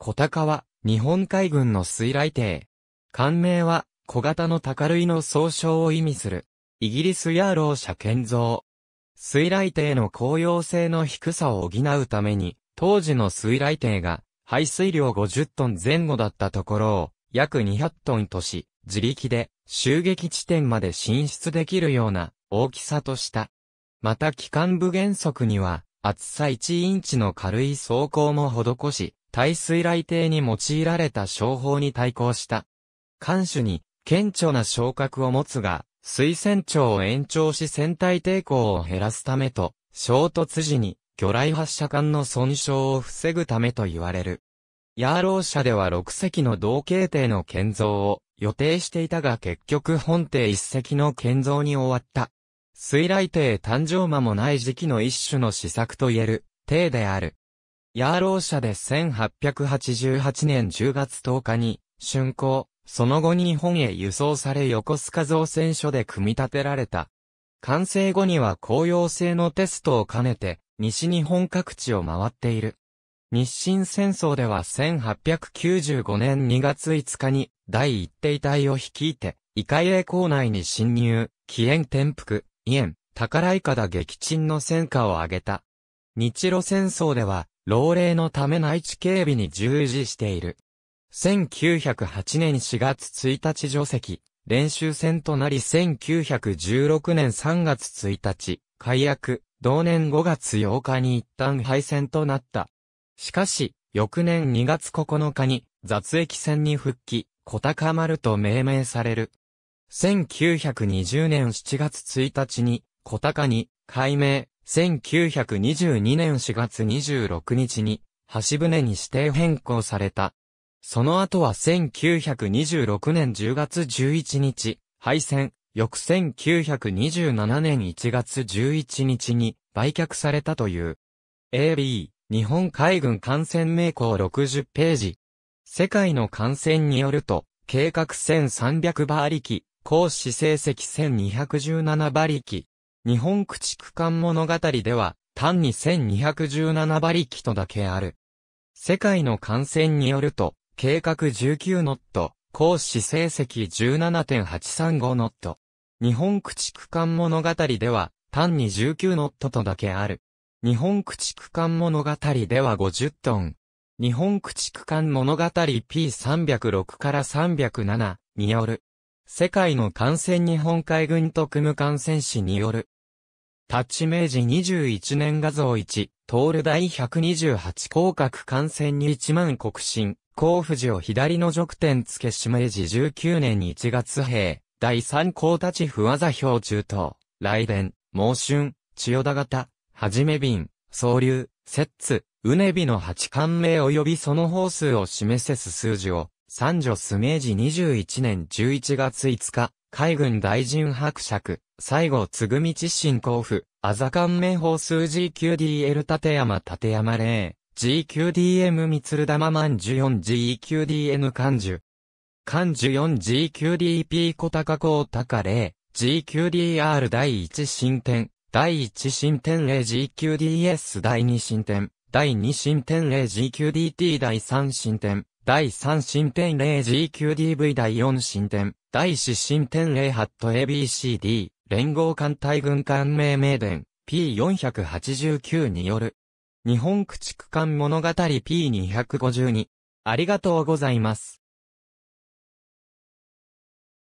小高は、日本海軍の水雷艇。艦名は、小型の高類の総称を意味する。イギリスヤーロー社建造。水雷艇の高揚性の低さを補うために、当時の水雷艇が、排水量50トン前後だったところを、約200トンとし、自力で、襲撃地点まで進出できるような、大きさとした。また機関部原則には、厚さ1インチの軽い装甲も施し、大水雷艇に用いられた商法に対抗した。艦首に、顕著な昇格を持つが、水船長を延長し船体抵抗を減らすためと、衝突時に、魚雷発射管の損傷を防ぐためと言われる。ヤーロー社では6隻の同型艇の建造を予定していたが結局本艇1隻の建造に終わった。水雷艇誕生間もない時期の一種の試作と言える艇である。ヤーロー社で1888年10月10日に、竣工、その後日本へ輸送され横須賀造船所で組み立てられた。完成後には公用性のテストを兼ねて、西日本各地を回っている。日清戦争では1895年2月5日に第一艇隊を率いて、カエエ港内に侵入、起源転覆、エ縁、宝いかだ撃沈の戦果を挙げた。日露戦争では、老齢のため内地警備に従事している。1908年4月1日除籍、練習戦となり1916年3月1日、解約、同年5月8日に一旦敗戦となった。しかし、翌年2月9日に、雑役戦に復帰、小高丸と命名される。1920年7月1日に、小高に、改名、1922年4月26日に、橋船に指定変更された。その後は1926年10月11日、廃線、翌1927年1月11日に売却されたという。AB、日本海軍艦船名簿60ページ。世界の艦船によると、計画1300馬力、行使成績1217馬力、日本駆逐艦物語では、単に1217馬力とだけある。世界の艦船によると、計画19ノット、行使成績17.835ノット。日本駆逐艦物語では、単に19ノットとだけある。日本駆逐艦物語では50トン。日本駆逐艦物語 P306 から307による世界の艦船日本海軍特務艦船士による。タッチ明治21年画像1、トール第128広角艦船に1万国進、甲府寺を左の弱点付けし明治19年1月兵、第3高立不技標中等、雷電、猛春、千代田型、はじめ便、総流、摂津、うねびの八艦名及びその方数を示せす数字を、三女ス明二21年11月5日、海軍大臣伯爵、西郷つぐみち新交付、あざかん名法数 GQDL 立山立山霊、GQDM みつるだままん 4GQDN 漢樹。漢樹 4GQDP 小高高高霊、GQDR 第一進展、第一進展例 GQDS 第二進展、第二進展例 GQDT 第三進展。第3新天 0GQDV 第4新天、第4新天 0HATABCD、連合艦隊軍艦命名伝 P489 による。日本駆逐艦物語 P252。ありがとうございます。